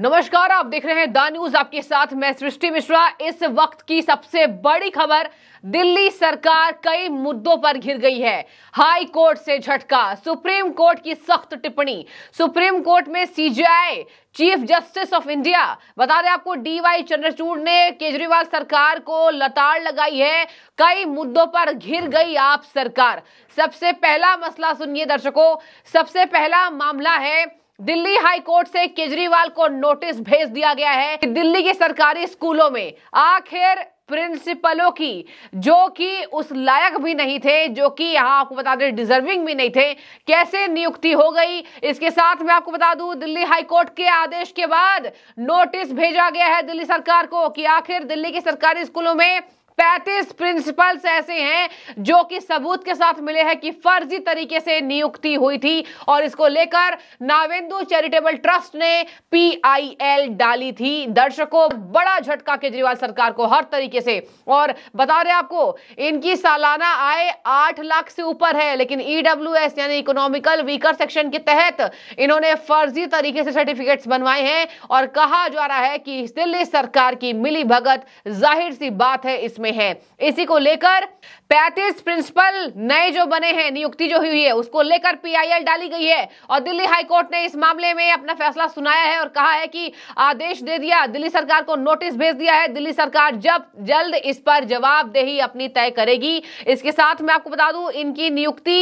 नमस्कार आप देख रहे हैं द न्यूज आपके साथ मैं सृष्टि मिश्रा इस वक्त की सबसे बड़ी खबर दिल्ली सरकार कई मुद्दों पर घिर गई है हाई कोर्ट से झटका सुप्रीम कोर्ट की सख्त टिप्पणी सुप्रीम कोर्ट में CJI chief justice of India बता दें आपको डीवाई चंद्रचूड़ ने केजरीवाल सरकार को लताड़ लगाई है कई मुद्दों पर घिर गई आप सरकार सबसे पहला मसला सुनिए दर्शकों सबसे पहला मामला है दिल्ली हाई कोर्ट से केजरीवाल को नोटिस भेज दिया गया है कि दिल्ली के सरकारी स्कूलों में आखिर प्रिंसिपलों की जो कि उस लायक भी नहीं थे जो कि यहां आपको बता दें डिजर्विंग भी नहीं थे कैसे नियुक्ति हो गई इसके साथ मैं आपको बता दूं दिल्ली हाईकोर्ट के आदेश के बाद नोटिस भेजा गया है दिल्ली सरकार को कि आखिर दिल्ली के सरकारी स्कूलों में पैंतीस प्रिंसिपल्स ऐसे हैं जो कि सबूत के साथ मिले हैं कि फर्जी तरीके से नियुक्ति हुई थी और इसको लेकर नावेंदु चैरिटेबल ट्रस्ट ने पीआईएल डाली थी दर्शकों बड़ा झटका केजरीवाल सरकार को हर तरीके से और बता रहे आपको इनकी सालाना आय आठ लाख से ऊपर है लेकिन ईडब्ल्यू e यानी इकोनॉमिकल वीकर सेक्शन के तहत इन्होंने फर्जी तरीके से सर्टिफिकेट्स बनवाए हैं और कहा जा रहा है कि दिल्ली सरकार की मिली भगत जाहिर सी बात है इसमें में है इसी को लेकर 35 प्रिंसिपल नए जो बने हैं नियुक्ति जो हुई है उसको लेकर पीआईएल डाली गई है और दिल्ली हाईकोर्ट ने इस मामले में अपना फैसला सुनाया है और कहा है कि आदेश दे दिया दिल्ली सरकार को नोटिस भेज दिया है दिल्ली सरकार जब जल्द इस पर जवाबदेही अपनी तय करेगी इसके साथ मैं आपको बता दूं इनकी नियुक्ति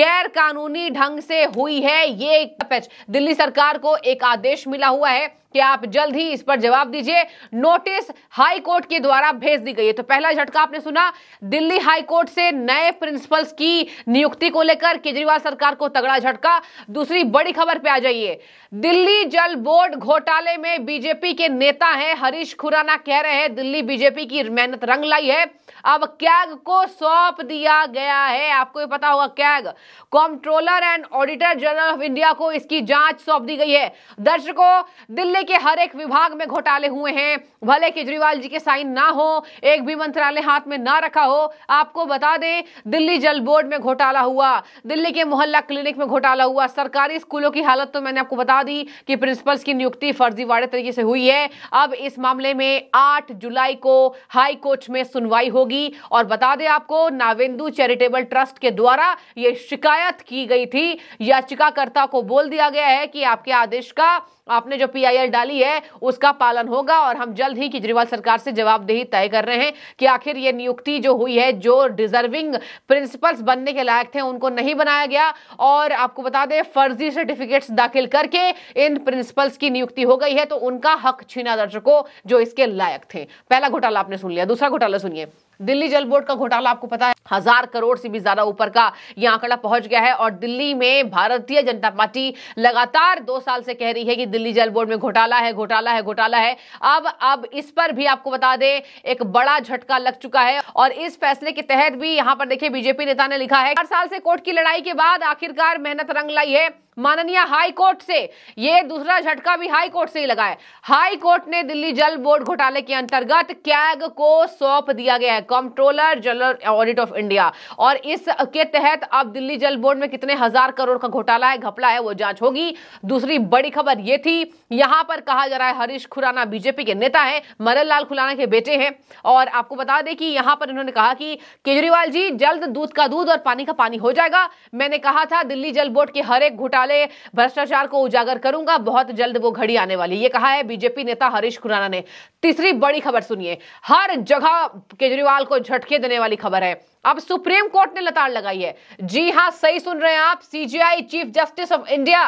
गैर कानूनी ढंग से हुई है ये दिल्ली सरकार को एक आदेश मिला हुआ है कि आप जल्द ही इस पर जवाब दीजिए नोटिस हाई कोर्ट के द्वारा भेज दी गई है तो पहला झटका आपने सुना दिल्ली हाई कोर्ट से नए प्रिंसिपल्स की नियुक्ति को लेकर केजरीवाल सरकार को तगड़ा झटका दूसरी बड़ी खबर पे आ जाइए दिल्ली जल बोर्ड घोटाले में बीजेपी के नेता हैं हरीश खुराना कह रहे हैं दिल्ली बीजेपी की मेहनत रंग लाई है अब कैग को सौंप दिया गया है आपको ये पता होगा CAG comptroller and auditor general of India को इसकी जांच सौंप दी गई है दर्शकों दिल्ली रेलवे के हर एक विभाग में घोटाले हुए हैं भले केजरीवाल जी के साइन ना हो एक भी मंत्रालय हाथ में ना रखा हो आपको बता दें दिल्ली जल बोर्ड में घोटाला हुआ दिल्ली के मोहल्ला क्लिनिक में घोटाला हुआ सरकारी स्कूलों की हालत तो मैंने आपको बता दी कि प्रिंसिपल्स की नियुक्ति फर्जीवाड़े तरीके से हुई है अब इस मामले में आठ जुलाई को हाई कोर्ट में सुनवाई होगी और बता दें आपको नावेंदु चैरिटेबल ट्रस्ट के द्वारा यह शिकायत की गई थी याचिकाकर्ता को बोल दिया गया है कि आपके आदेश का आपने जो पीआईएल डाली है उसका पालन होगा और हम जल्द ही केजरीवाल सरकार से जवाबदेही तय कर रहे हैं कि आखिर ये नियुक्ति जो हुई है जो डिजर्विंग प्रिंसिपल्स बनने के लायक थे उनको नहीं बनाया गया और आपको बता दें फर्जी सर्टिफिकेट्स दाखिल करके इन प्रिंसिपल्स की नियुक्ति हो गई है तो उनका हक छीना दर्शकों जो इसके लायक थे पहला घोटाला आपने सुन लिया दूसरा घोटाला सुनिए दिल्ली जल बोर्ड का घोटाला आपको पता है हजार करोड़ से भी ज्यादा ऊपर का यह आंकड़ा पहुंच गया है और दिल्ली में भारतीय जनता पार्टी लगातार दो साल से कह रही है कि दिल्ली जल बोर्ड में घोटाला है घोटाला है घोटाला है अब अब इस पर भी आपको बता दें एक बड़ा झटका लग चुका है और इस फैसले के तहत भी यहां पर देखिए बीजेपी नेता ने लिखा है हर साल से कोर्ट की लड़ाई के बाद आखिरकार मेहनत रंग लाई है माननीय हाई कोर्ट से ये दूसरा झटका भी हाई कोर्ट से ही लगा है हाई कोर्ट ने दिल्ली जल बोर्ड घोटाले के अंतर्गत कैग को सौंप दिया गया है controller general audit of India और इसके तहत अब दिल्ली जल बोर्ड में कितने हजार करोड़ का घोटाला है घपला है वो जांच होगी दूसरी बड़ी खबर ये थी यहां पर कहा जा रहा है हरीश खुराना बीजेपी के नेता है मदन लाल खुराना के बेटे हैं और आपको बता दें कि यहां पर इन्होंने कहा कि केजरीवाल जी जल्द दूध का दूध और पानी का पानी हो जाएगा मैंने कहा था दिल्ली जल बोर्ड के हर एक घोटाला काले भ्रष्टाचार को उजागर करूंगा बहुत जल्द वो घड़ी आने वाली ये कहा है बीजेपी नेता हरीश खुराना ने तीसरी बड़ी खबर सुनिए हर जगह केजरीवाल को झटके देने वाली खबर है अब सुप्रीम कोर्ट ने लताड़ लगाई है जी हां सही सुन रहे हैं आप CJI chief justice of India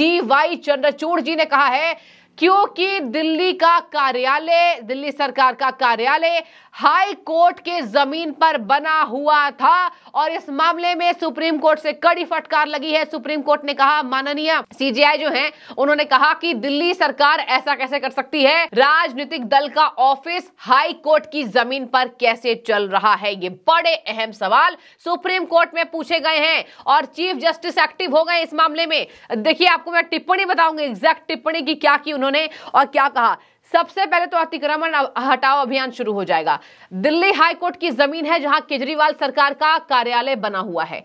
D Y Chandrachud ji ने कहा है क्योंकि दिल्ली का कार्यालय दिल्ली सरकार का कार्यालय हाई कोर्ट के जमीन पर बना हुआ था और इस मामले में सुप्रीम कोर्ट से कड़ी फटकार लगी है सुप्रीम कोर्ट ने कहा माननीय सीजीआई जो हैं उन्होंने कहा कि दिल्ली सरकार ऐसा कैसे कर सकती है राजनीतिक दल का ऑफिस हाई कोर्ट की जमीन पर कैसे चल रहा है ये बड़े अहम सवाल सुप्रीम कोर्ट में पूछे गए हैं और चीफ जस्टिस एक्टिव हो गए इस मामले में देखिए आपको मैं टिप्पणी बताऊंगी एग्जैक्ट टिप्पणी की क्या की उन्होंने उन्होंने और क्या कहा सबसे पहले तो अतिक्रमण हटाओ अभियान शुरू हो जाएगा दिल्ली हाईकोर्ट की जमीन है जहां केजरीवाल सरकार का कार्यालय बना हुआ है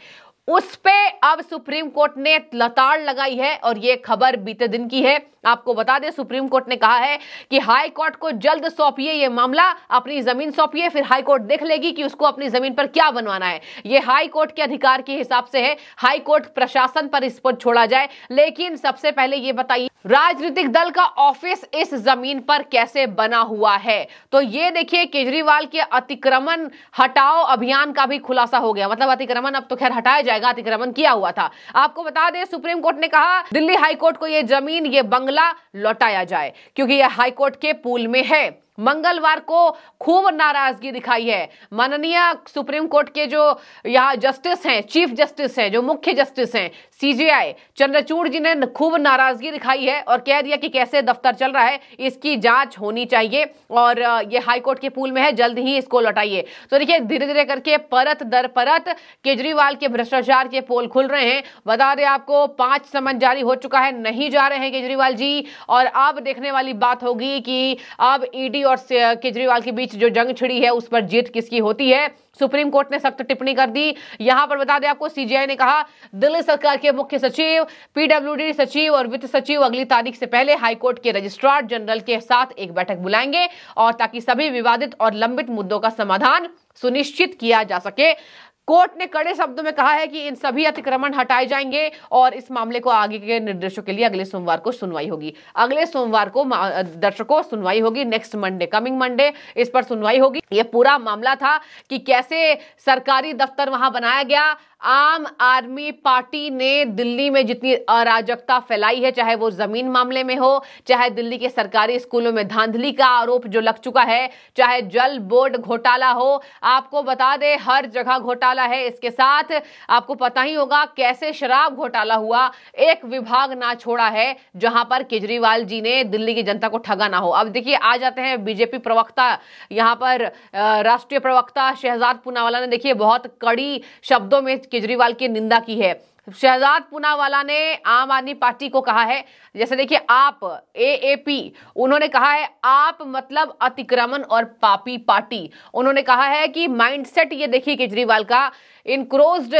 उस पे अब सुप्रीम कोर्ट ने लताड़ लगाई है और ये खबर बीते दिन की है आपको बता दें सुप्रीम कोर्ट ने कहा है कि हाई कोर्ट को जल्द सौंपिए ये मामला अपनी जमीन सौंपिए फिर हाई कोर्ट देख लेगी कि उसको अपनी जमीन पर क्या बनवाना है ये हाई कोर्ट के अधिकार के हिसाब से है हाई कोर्ट प्रशासन पर इस पर छोड़ा जाए लेकिन सबसे पहले ये बताइए राजनीतिक दल का ऑफिस इस जमीन पर कैसे बना हुआ है तो ये देखिए केजरीवाल के अतिक्रमण हटाओ अभियान का भी खुलासा हो गया मतलब अतिक्रमण अब तो खैर हटाया जाए जाएगा अतिक्रमण किया हुआ था आपको बता दें सुप्रीम कोर्ट ने कहा दिल्ली हाईकोर्ट को यह जमीन ये बंगला लौटाया जाए क्योंकि यह हाईकोर्ट के पुल में है मंगलवार को खूब नाराजगी दिखाई है माननीय सुप्रीम कोर्ट के जो यहाँ जस्टिस हैं चीफ जस्टिस हैं जो मुख्य जस्टिस हैं सीजेआई चंद्रचूड़ जी ने खूब नाराजगी दिखाई है और कह दिया कि कैसे दफ्तर चल रहा है इसकी जांच होनी चाहिए और ये हाई कोर्ट के पूल में है जल्द ही इसको लौटाइए तो देखिए धीरे धीरे करके परत दर परत केजरीवाल के भ्रष्टाचार के पोल खुल रहे हैं बता दें आपको पांच समन जारी हो चुका है नहीं जा रहे हैं केजरीवाल जी और अब देखने वाली बात होगी कि अब ईडी e मोदी और केजरीवाल के बीच जो जंग छिड़ी है उस पर जीत किसकी होती है सुप्रीम कोर्ट ने सख्त टिप्पणी कर दी यहां पर बता दें आपको सीजीआई ने कहा दिल्ली सरकार के मुख्य सचिव पीडब्ल्यूडी सचिव और वित्त सचिव अगली तारीख से पहले हाईकोर्ट के रजिस्ट्रार जनरल के साथ एक बैठक बुलाएंगे और ताकि सभी विवादित और लंबित मुद्दों का समाधान सुनिश्चित किया जा सके कोर्ट ने कड़े शब्दों में कहा है कि इन सभी अतिक्रमण हटाए जाएंगे और इस मामले को आगे के निर्देशों के लिए अगले सोमवार को सुनवाई होगी अगले सोमवार को दर्शकों सुनवाई होगी नेक्स्ट मंडे कमिंग मंडे इस पर सुनवाई होगी ये पूरा मामला था कि कैसे सरकारी दफ्तर वहां बनाया गया आम आदमी पार्टी ने दिल्ली में जितनी अराजकता फैलाई है चाहे वो जमीन मामले में हो चाहे दिल्ली के सरकारी स्कूलों में धांधली का आरोप जो लग चुका है चाहे जल बोर्ड घोटाला हो आपको बता दे हर जगह घोटाला है इसके साथ आपको पता ही होगा कैसे शराब घोटाला हुआ एक विभाग ना छोड़ा है जहां पर केजरीवाल जी ने दिल्ली की जनता को ठगा ना हो अब देखिए आ जाते हैं बीजेपी प्रवक्ता यहाँ पर राष्ट्रीय प्रवक्ता शहजाद पूनावाला ने देखिए बहुत कड़ी शब्दों में केजरीवाल की निंदा की है शहजाद पुनावाला ने आम आदमी पार्टी को कहा है जैसे देखिए आप एएपी उन्होंने कहा है आप मतलब अतिक्रमण और पापी पार्टी उन्होंने कहा है कि माइंडसेट ये देखिए केजरीवाल का encroach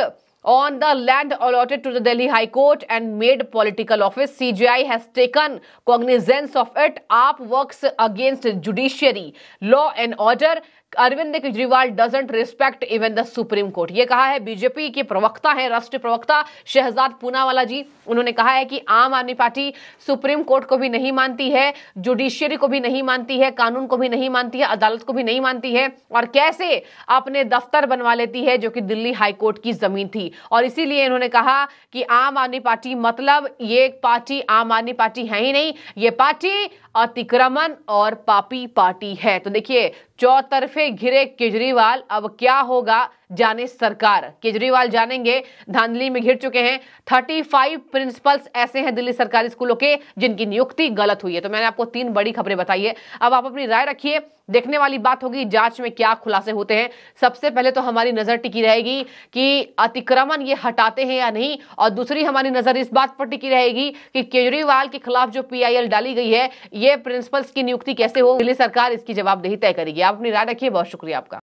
on the land allotted to the Delhi high court and made political office C G I has taken cognizance of it AAP work against judiciary law and order Arvind Kejriwal doesn't respect even the supreme court ये कहा है BJP के प्रवक्ता है राष्ट्रीय प्रवक्ता शहजाद पूनावाला जी उन्होंने कहा है कि आम आदमी पार्टी सुप्रीम कोर्ट को भी नहीं मानती है जुडिशियरी को भी नहीं मानती है कानून को भी नहीं मानती है अदालत को भी नहीं मानती है और कैसे अपने दफ्तर बनवा लेती है जो कि दिल्ली हाईकोर्ट की जमीन थी और इसीलिए इन्होंने कहा कि आम आदमी पार्टी मतलब ये पार्टी आम आदमी पार्टी है ही नहीं ये पार्टी अतिक्रमण और पापी पार्टी है तो देखिए चौतरफे घिरे केजरीवाल अब क्या होगा जाने सरकार केजरीवाल जानेंगे धांधली में घिर चुके हैं थर्टी फाइव प्रिंसिपल्स ऐसे हैं दिल्ली सरकारी स्कूलों के जिनकी नियुक्ति गलत हुई है तो मैंने आपको तीन बड़ी खबरें बताई है अब आप अपनी राय रखिए देखने वाली बात होगी जांच में क्या खुलासे होते हैं सबसे पहले तो हमारी नजर टिकी रहेगी कि अतिक्रमण ये हटाते हैं या नहीं और दूसरी हमारी नजर इस बात पर टिकी रहेगी कि केजरीवाल के खिलाफ जो पीआईएल डाली गई है ये प्रिंसिपल्स की नियुक्ति कैसे हो दिल्ली सरकार इसकी जवाबदेही तय करेगी आप अपनी राय रखिए बहुत शुक्रिया आपका